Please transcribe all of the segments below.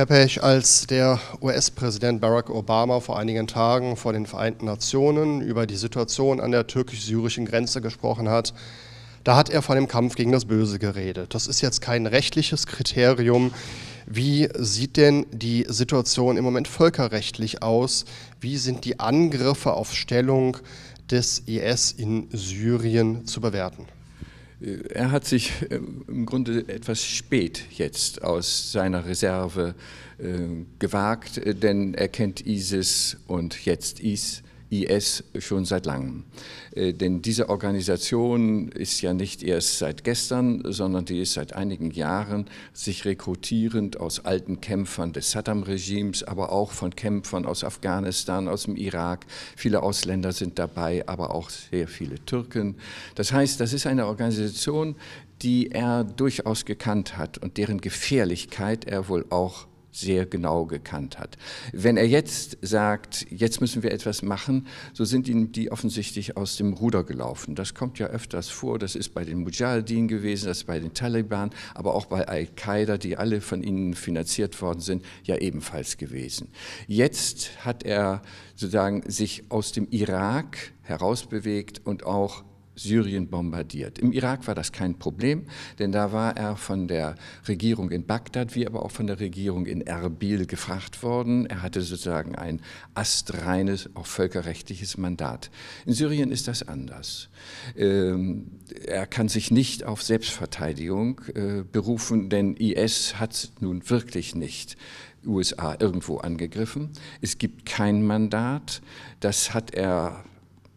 Herr Pech, als der US-Präsident Barack Obama vor einigen Tagen vor den Vereinten Nationen über die Situation an der türkisch-syrischen Grenze gesprochen hat, da hat er von dem Kampf gegen das Böse geredet. Das ist jetzt kein rechtliches Kriterium. Wie sieht denn die Situation im Moment völkerrechtlich aus? Wie sind die Angriffe auf Stellung des IS in Syrien zu bewerten? er hat sich ähm, im Grunde etwas spät jetzt aus seiner Reserve äh, gewagt, denn er kennt ISIS und jetzt IS IS schon seit langem. Äh, denn diese Organisation ist ja nicht erst seit gestern, sondern die ist seit einigen Jahren sich rekrutierend aus alten Kämpfern des Saddam-Regimes, aber auch von Kämpfern aus Afghanistan, aus dem Irak. Viele Ausländer sind dabei, aber auch sehr viele Türken. Das heißt, das ist eine Organisation, die er durchaus gekannt hat und deren Gefährlichkeit er wohl auch sehr genau gekannt hat. Wenn er jetzt sagt, jetzt müssen wir etwas machen, so sind ihm die offensichtlich aus dem Ruder gelaufen. Das kommt ja öfters vor. Das ist bei den Mujahideen gewesen, das ist bei den Taliban, aber auch bei Al-Qaida, die alle von ihnen finanziert worden sind, ja ebenfalls gewesen. Jetzt hat er sozusagen sich aus dem Irak herausbewegt und auch Syrien bombardiert. Im Irak war das kein Problem, denn da war er von der Regierung in Bagdad wie aber auch von der Regierung in Erbil gefragt worden. Er hatte sozusagen ein astreines, auch völkerrechtliches Mandat. In Syrien ist das anders. Ähm, er kann sich nicht auf Selbstverteidigung äh, berufen, denn IS hat nun wirklich nicht USA irgendwo angegriffen. Es gibt kein Mandat. Das hat er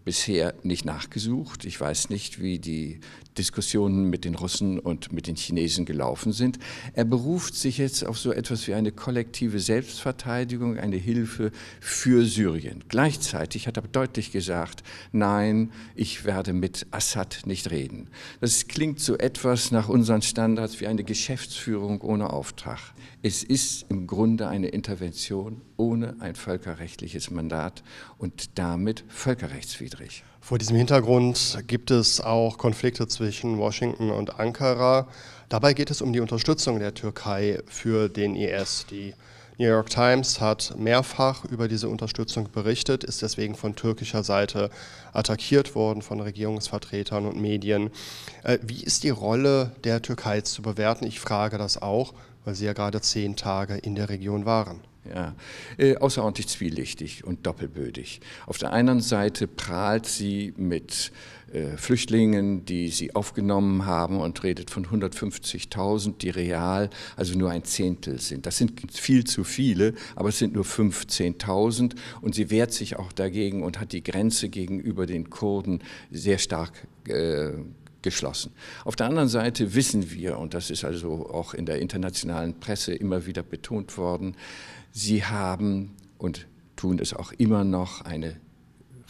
bisher nicht nachgesucht. Ich weiß nicht, wie die Diskussionen mit den Russen und mit den Chinesen gelaufen sind. Er beruft sich jetzt auf so etwas wie eine kollektive Selbstverteidigung, eine Hilfe für Syrien. Gleichzeitig hat er deutlich gesagt, nein, ich werde mit Assad nicht reden. Das klingt so etwas nach unseren Standards wie eine Geschäftsführung ohne Auftrag. Es ist im Grunde eine Intervention ohne ein völkerrechtliches Mandat und damit völkerrechtswidrig. Vor diesem Hintergrund gibt es auch Konflikte zwischen zwischen Washington und Ankara. Dabei geht es um die Unterstützung der Türkei für den IS. Die New York Times hat mehrfach über diese Unterstützung berichtet, ist deswegen von türkischer Seite attackiert worden von Regierungsvertretern und Medien. Äh, wie ist die Rolle der Türkei zu bewerten? Ich frage das auch, weil Sie ja gerade zehn Tage in der Region waren ja, äh, außerordentlich zwielichtig und doppelbödig. Auf der einen Seite prahlt sie mit äh, Flüchtlingen, die sie aufgenommen haben und redet von 150.000, die real, also nur ein Zehntel sind. Das sind viel zu viele, aber es sind nur 15.000 und sie wehrt sich auch dagegen und hat die Grenze gegenüber den Kurden sehr stark äh, geschlossen. Auf der anderen Seite wissen wir, und das ist also auch in der internationalen Presse immer wieder betont worden, sie haben und tun es auch immer noch eine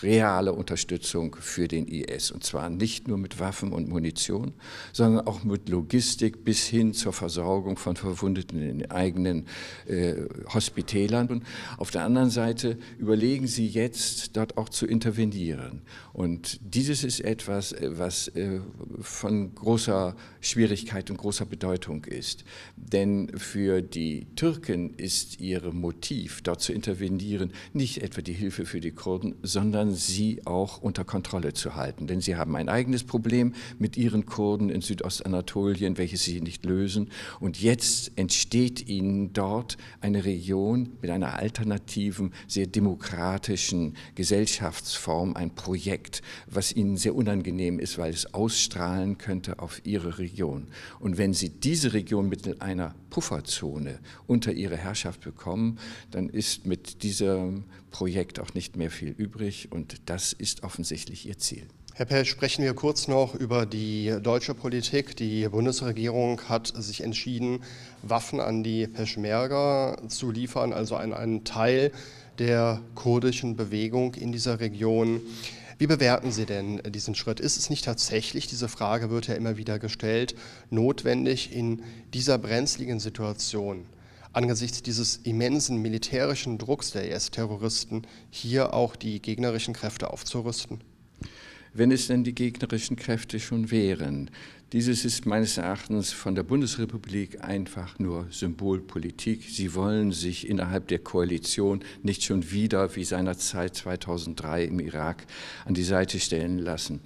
reale Unterstützung für den IS. Und zwar nicht nur mit Waffen und Munition, sondern auch mit Logistik bis hin zur Versorgung von Verwundeten in eigenen äh, Hospitälern. Und auf der anderen Seite überlegen sie jetzt, dort auch zu intervenieren. Und dieses ist etwas, äh, was äh, von großer Schwierigkeit und großer Bedeutung ist. Denn für die Türken ist ihr Motiv, dort zu intervenieren, nicht etwa die Hilfe für die Kurden, sondern sie auch unter Kontrolle zu halten. Denn sie haben ein eigenes Problem mit ihren Kurden in Südostanatolien, welches sie nicht lösen. Und jetzt entsteht ihnen dort eine Region mit einer alternativen, sehr demokratischen Gesellschaftsform, ein Projekt, was ihnen sehr unangenehm ist, weil es ausstrahlen könnte auf ihre Region. Und wenn sie diese Region mit einer Pufferzone unter ihre Herrschaft bekommen, dann ist mit diesem Projekt auch nicht mehr viel übrig. Und und das ist offensichtlich ihr Ziel. Herr Pell, sprechen wir kurz noch über die deutsche Politik. Die Bundesregierung hat sich entschieden, Waffen an die Peschmerga zu liefern, also an einen Teil der kurdischen Bewegung in dieser Region. Wie bewerten Sie denn diesen Schritt? Ist es nicht tatsächlich, diese Frage wird ja immer wieder gestellt, notwendig in dieser brenzligen Situation angesichts dieses immensen militärischen Drucks der IS-Terroristen hier auch die gegnerischen Kräfte aufzurüsten? Wenn es denn die gegnerischen Kräfte schon wären. Dieses ist meines Erachtens von der Bundesrepublik einfach nur Symbolpolitik. Sie wollen sich innerhalb der Koalition nicht schon wieder wie seinerzeit 2003 im Irak an die Seite stellen lassen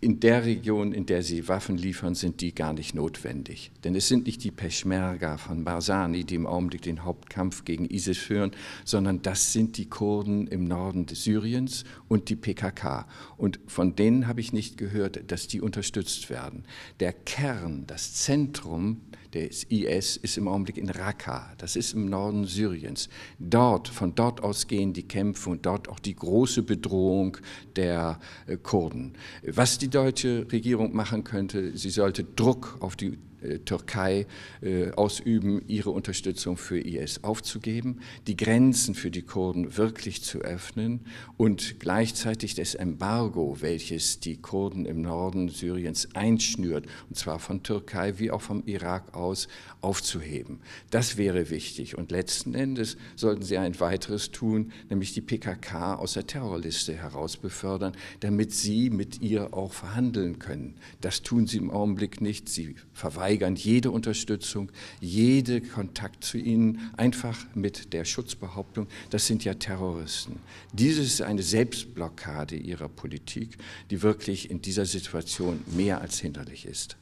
in der Region, in der sie Waffen liefern, sind die gar nicht notwendig. Denn es sind nicht die Peschmerga von Barzani, die im Augenblick den Hauptkampf gegen ISIS führen, sondern das sind die Kurden im Norden des Syriens und die PKK. Und von denen habe ich nicht gehört, dass die unterstützt werden. Der Kern, das Zentrum des IS ist im Augenblick in Raqqa, das ist im Norden Syriens. Dort, von dort aus gehen die Kämpfe und dort auch die große Bedrohung der äh, Kurden. Was die deutsche Regierung machen könnte, sie sollte Druck auf die äh, Türkei äh, ausüben, ihre Unterstützung für IS aufzugeben, die Grenzen für die Kurden wirklich zu öffnen und gleichzeitig das Embargo, welches die Kurden im Norden Syriens einschnürt, und zwar von Türkei wie auch vom Irak aus, aufzuheben. Das wäre wichtig. Und letzten Endes sollten sie ein weiteres tun, nämlich die PKK aus der Terrorliste heraus befördern, damit sie mit ihr auch verhandeln können. Das tun sie im Augenblick nicht. Sie verweigern verweigern jede Unterstützung, jede Kontakt zu ihnen, einfach mit der Schutzbehauptung, das sind ja Terroristen. Dies ist eine Selbstblockade ihrer Politik, die wirklich in dieser Situation mehr als hinderlich ist.